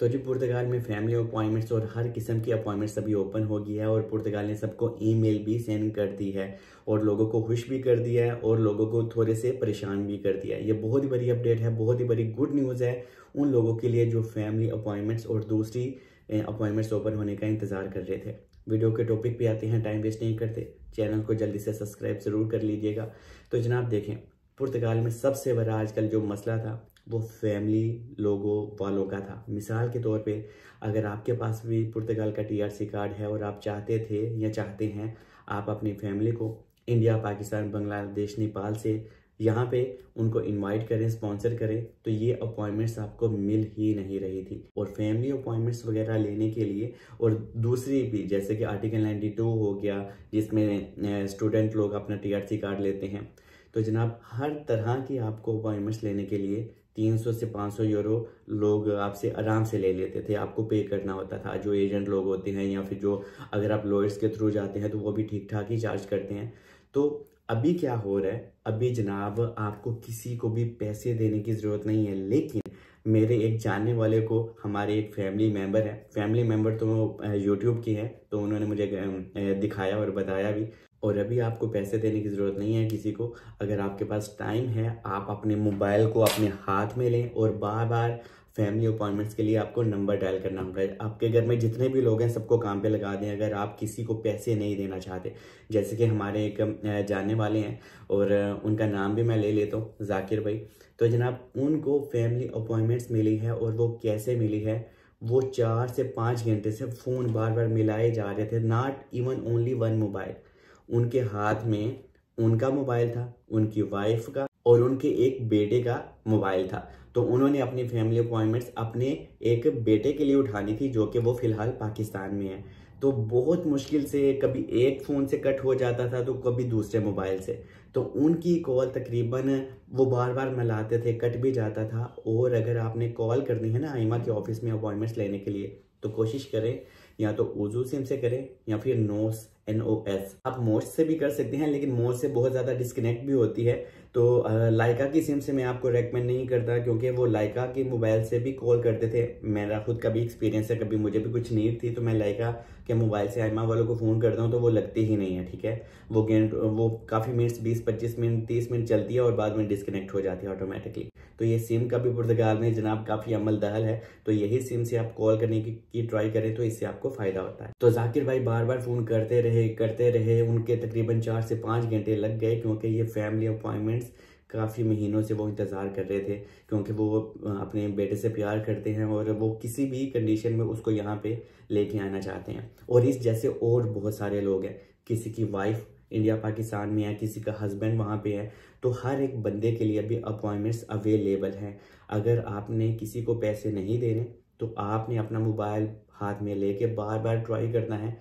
तो जी पुर्तगाल में family appointments और हर किस्म की अपॉइंटमेंट्स अभी ओपन हो गई है और पुर्तगाल ने सबको ईमेल भी सेंड कर दी है और लोगों को खुश भी कर दिया है और लोगों को थोड़े से परेशान भी कर दिया है ये बहुत ही बड़ी अपडेट है बहुत ही बड़ी गुड न्यूज़ है उन लोगों के लिए जो फैमिली अपॉइंटमेंट्स और दूसरी अपॉइंटमेंट्स ओपन होने का इंतज़ार कर रहे थे वीडियो के टॉपिक भी आते हैं टाइम वेस्ट नहीं करते चैनल को जल्दी से सब्सक्राइब ज़रूर कर लीजिएगा तो जनाब देखें पुर्तगाल में सबसे बड़ा आजकल जो मसला था वो फैमिली लोगों वालों का था मिसाल के तौर पे अगर आपके पास भी पुर्तगाल का टीआरसी कार्ड है और आप चाहते थे या चाहते हैं आप अपनी फैमिली को इंडिया पाकिस्तान बांग्लादेश नेपाल से यहाँ पे उनको इनवाइट करें स्पॉन्सर करें तो ये अपॉइंटमेंट्स आपको मिल ही नहीं रही थी और फैमिली अपॉइंटमेंट्स वगैरह लेने के लिए और दूसरी भी जैसे कि आर्टिकल 92 हो गया जिसमें स्टूडेंट लोग अपना टीआरसी कार्ड लेते हैं तो जनाब हर तरह की आपको अपॉइंटमेंट्स लेने के लिए 300 से 500 यूरो लोग आपसे आराम से ले लेते थे आपको पे करना होता था जो एजेंट लोग होते हैं या फिर जो अगर आप लॉयर्स के थ्रू जाते हैं तो वो भी ठीक ठाक ही चार्ज करते हैं तो अभी क्या हो रहा है अभी जनाब आपको किसी को भी पैसे देने की ज़रूरत नहीं है लेकिन मेरे एक जानने वाले को हमारे एक फैमिली मेम्बर है फैमिली मेम्बर तो यूट्यूब की है तो उन्होंने मुझे दिखाया और बताया भी और अभी आपको पैसे देने की ज़रूरत नहीं है किसी को अगर आपके पास टाइम है आप अपने मोबाइल को अपने हाथ में लें और बार बार फैमिली अपॉइंटमेंट्स के लिए आपको नंबर डायल करना होगा आपके घर में जितने भी लोग हैं सबको काम पे लगा दें अगर आप किसी को पैसे नहीं देना चाहते जैसे कि हमारे एक जाने वाले हैं और उनका नाम भी मैं ले लेता हूँ जाकिर भाई तो जनाब उनको फैमिली अपॉइंटमेंट्स मिली है और वो कैसे मिली है वो चार से पाँच घंटे से फ़ोन बार बार मिलाए जा रहे थे not even only one mobile उनके हाथ में उनका मोबाइल था उनकी वाइफ का और उनके एक बेटे का मोबाइल था तो उन्होंने अपनी फैमिली अपॉइंटमेंट्स अपने एक बेटे के लिए उठानी थी जो कि वो फिलहाल पाकिस्तान में है तो बहुत मुश्किल से कभी एक फ़ोन से कट हो जाता था तो कभी दूसरे मोबाइल से तो उनकी कॉल तकरीबन वो बार बार मिलाते थे कट भी जाता था और अगर आपने कॉल करनी है ना आइमा के ऑफिस में अपॉइंटमेंट्स लेने के लिए तो कोशिश करें या तो उजू सिम से करें या फिर नोस एन ओ एस आप मोस्ट से भी कर सकते हैं लेकिन मोस्ट से बहुत ज़्यादा डिस्कनेक्ट भी होती है तो लाइका की सिम से मैं आपको रेकमेंड नहीं करता क्योंकि वो लाइका के मोबाइल से भी कॉल करते थे मेरा खुद का भी एक्सपीरियंस है कभी मुझे भी कुछ नीड थी तो मैं लाइका के मोबाइल से आईमा वालों को फ़ोन करता हूँ तो वो लगती ही नहीं है ठीक है वो गेंट वो काफ़ी मिनट्स बीस पच्चीस मिनट तीस मिनट चलती है और बाद में डिस्कनेक्ट हो जाती है ऑटोमेटिकली तो ये सिम का भी पुर्तगाल में जनाब काफ़ी अमल दहल है तो यही सिम से आप कॉल करने की, की ट्राई करें तो इससे आपको फ़ायदा होता है तो जाकिर भाई बार बार फ़ोन करते रहे करते रहे उनके तकरीबन चार से पाँच घंटे लग गए क्योंकि ये फैमिली अपॉइंटमेंट पेरेंट्स काफ़ी महीनों से वो इंतज़ार कर रहे थे क्योंकि वो अपने बेटे से प्यार करते हैं और वो किसी भी कंडीशन में उसको यहाँ पे लेके आना चाहते हैं और इस जैसे और बहुत सारे लोग हैं किसी की वाइफ इंडिया पाकिस्तान में है किसी का हस्बैंड वहाँ पे है तो हर एक बंदे के लिए भी अपॉइंटमेंट्स अवेलेबल हैं अगर आपने किसी को पैसे नहीं देने तो आपने अपना मोबाइल हाथ में ले बार बार ट्राई करना है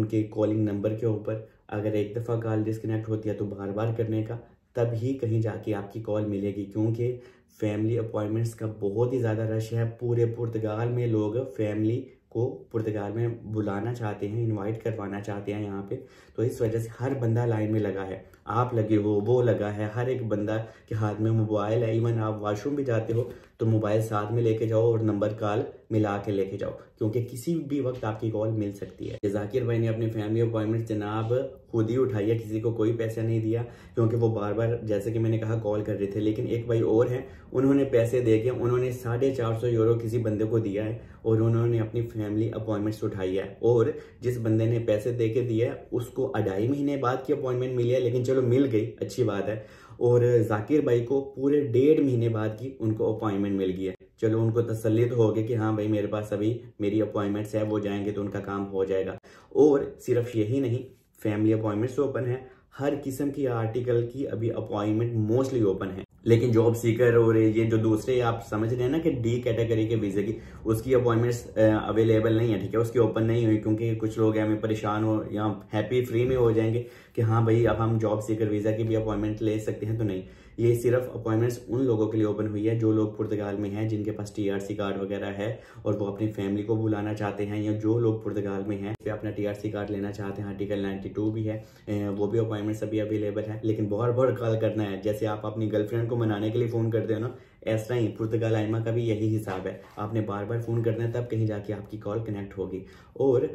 उनके कॉलिंग नंबर के ऊपर अगर एक दफ़ा कॉल डिस्कनेक्ट होती है तो बार बार करने का तभी कहीं जाके आपकी कॉल मिलेगी क्योंकि फैमिली अपॉइंटमेंट्स का बहुत ही ज़्यादा रश है पूरे पुर्तगाल में लोग फैमिली को पुर्तगाल में बुलाना चाहते हैं इनवाइट करवाना चाहते हैं यहाँ पे तो इस वजह से हर बंदा लाइन में लगा है आप लगे हो वो लगा है हर एक बंदा के हाथ में मोबाइल है इवन आप वॉशरूम भी जाते हो तो मोबाइल साथ में लेके जाओ और नंबर कॉल मिला के लेके जाओ क्योंकि किसी भी वक्त आपकी कॉल मिल सकती है जाकिर भाई ने अपनी फैमिली अपॉइंटमेंट जनाब खुद ही उठाई है किसी को कोई पैसा नहीं दिया क्योंकि वो बार बार जैसे कि मैंने कहा कॉल कर रहे थे लेकिन एक भाई और हैं उन्होंने पैसे दे के उन्होंने साढ़े चार सौ यूरो किसी बंदे को दिया है और उन्होंने अपनी फैमिली अपॉइंटमेंट्स उठाई है और जिस बंदे ने पैसे दे के दिया है उसको अढ़ाई महीने बाद की अपॉइंटमेंट मिली है लेकिन चलो मिल गई अच्छी बात है और जाकिर भाई को पूरे डेढ़ महीने बाद की उनको अपॉइंटमेंट मिल गई है चलो उनको तसली तो होगी कि हाँ भाई मेरे पास अभी मेरी अपॉइंटमेंट्स है वो जाएंगे तो उनका काम हो जाएगा और सिर्फ यही नहीं फैमिली अपॉइंटमेंट्स तो ओपन है हर किस्म की आर्टिकल की अभी अपॉइंटमेंट मोस्टली ओपन है लेकिन जॉब सीकर और ये जो दूसरे आप समझ रहे हैं ना कि डी कैटेगरी के वीज़े की उसकी अपॉइंटमेंट्स अवेलेबल नहीं है ठीक है उसकी ओपन नहीं हुई क्योंकि कुछ लोग हमें परेशान हो या हैप्पी फ्री में हो जाएंगे कि हाँ भाई अब हम जॉब सीकर वीज़ा की भी अपॉइंटमेंट ले सकते हैं तो नहीं ये सिर्फ अपॉइंटमेंट्स उन लोगों के लिए ओपन हुई है जो लोग पुर्तगाल में हैं जिनके पास टीआरसी कार्ड वगैरह है और वो अपनी फैमिली को बुलाना चाहते हैं या जो लोग पुर्तगाल में हैं वे अपना टीआरसी कार्ड लेना चाहते हैं आर्टिकल 92 भी है वो भी अपॉइंटमेंट्स अभी अवेलेबल है लेकिन बहुत बहुत कॉल करना है जैसे आप अपनी गर्लफ्रेंड को मनाने के लिए फ़ोन करते हो ना ऐसा ही पुर्तगाल आइमा का भी यही हिसाब है आपने बार बार फ़ोन करना है तब कहीं जाके आपकी कॉल कनेक्ट होगी और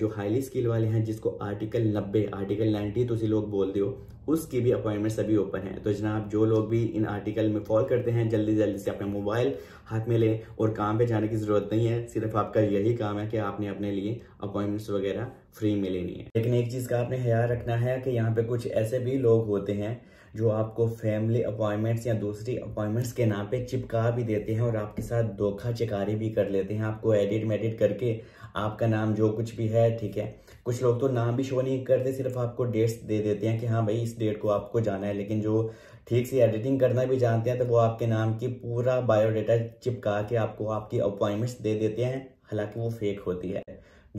जो हाईली स्किल वाले हैं जिसको आर्टिकल नब्बे आर्टिकल नाइन्टी तुम लोग बोल दो उसकी भी अपॉइंटमेंट अभी ओपन है तो जनाब जो लोग भी इन आर्टिकल में फॉल करते हैं जल्दी जल्दी से अपने मोबाइल हाथ में लें और काम पे जाने की ज़रूरत नहीं है सिर्फ आपका यही काम है कि आपने अपने लिए अपॉइंटमेंट्स वगैरह फ्री में लेनी है लेकिन एक चीज़ का आपने ख्याल रखना है कि यहाँ पे कुछ ऐसे भी लोग होते हैं जो आपको फैमिली अपॉइंटमेंट्स या दूसरी अपॉइंटमेंट्स के नाम पे चिपका भी देते हैं और आपके साथ धोखा चिकारी भी कर लेते हैं आपको एडिट मेडिट करके आपका नाम जो कुछ भी है ठीक है कुछ लोग तो नाम भी शो नहीं करते सिर्फ आपको डेट्स दे देते हैं कि हाँ भाई इस डेट को आपको जाना है लेकिन जो ठीक से एडिटिंग करना भी जानते हैं तो वो आपके नाम की पूरा बायोडाटा चिपका के आपको आपकी अपॉइंटमेंट्स दे देते हैं हालांकि वो फेक होती है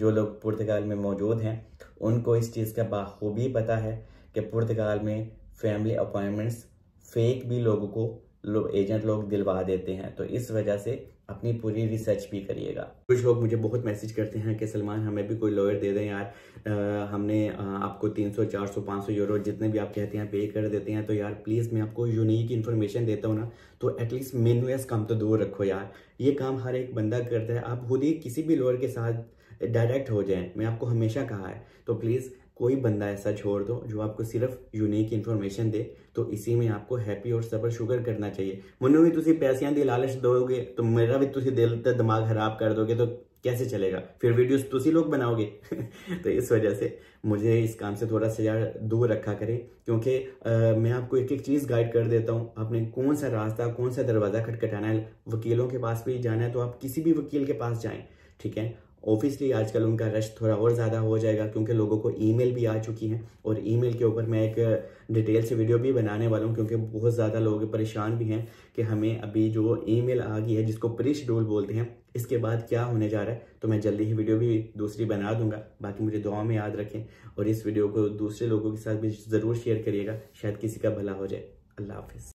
जो लोग पुर्तगाल में मौजूद हैं उनको इस चीज़ का बाखूबी पता है कि पुर्तगाल में फैमिली अपॉइंटमेंट्स फेक भी लोगों को लो, एजेंट लोग दिलवा देते हैं तो इस वजह से अपनी पूरी रिसर्च भी करिएगा कुछ लोग मुझे बहुत मैसेज करते हैं कि सलमान हमें भी कोई लॉयर दे दें यार आ, हमने आ, आपको 300 400 500 यूरो जितने भी आप कहते हैं पे कर देते हैं तो यार प्लीज़ मैं आपको यूनिक इन्फॉर्मेशन देता हूँ ना तो एटलीस्ट मेनुअस काम तो दूर रखो यार ये काम हर एक बंदा करता है आप खुद ही किसी भी लॉयर के साथ डायरेक्ट हो जाए मैं आपको हमेशा कहा है तो प्लीज़ कोई बंदा ऐसा छोड़ दो जो आपको सिर्फ यूनिक इन्फॉर्मेशन दे तो इसी में आपको हैप्पी और सफर शुगर करना चाहिए मनु भी तुम पैसों की लालच दोगे तो मेरा भी तुम दिल ਤੇ दिमाग खराब कर दोगे तो कैसे चलेगा फिर वीडियोस तुसी लोग बनाओगे तो इस वजह से मुझे इस काम से थोड़ा सा यार दूर रखा करें क्योंकि मैं आपको एक एक चीज़ गाइड कर देता हूँ आपने कौन सा रास्ता कौन सा दरवाज़ा खटखटाना है वकीलों के पास भी जाना है तो आप किसी भी वकील के पास जाएं ठीक है ऑब्वियसली आजकल उनका रश थोड़ा और ज़्यादा हो जाएगा क्योंकि लोगों को ईमेल भी आ चुकी हैं और ईमेल के ऊपर मैं एक डिटेल से वीडियो भी बनाने वाला हूँ क्योंकि बहुत ज़्यादा लोग परेशान भी हैं कि हमें अभी जो ईमेल आ गई है जिसको प्री शेड्यूल बोलते हैं इसके बाद क्या होने जा रहा है तो मैं जल्दी ही वीडियो भी दूसरी बना दूंगा बाकी मुझे दुआ में याद रखें और इस वीडियो को दूसरे लोगों के साथ भी ज़रूर शेयर करिएगा शायद किसी का भला हो जाए अल्लाह हाफिज़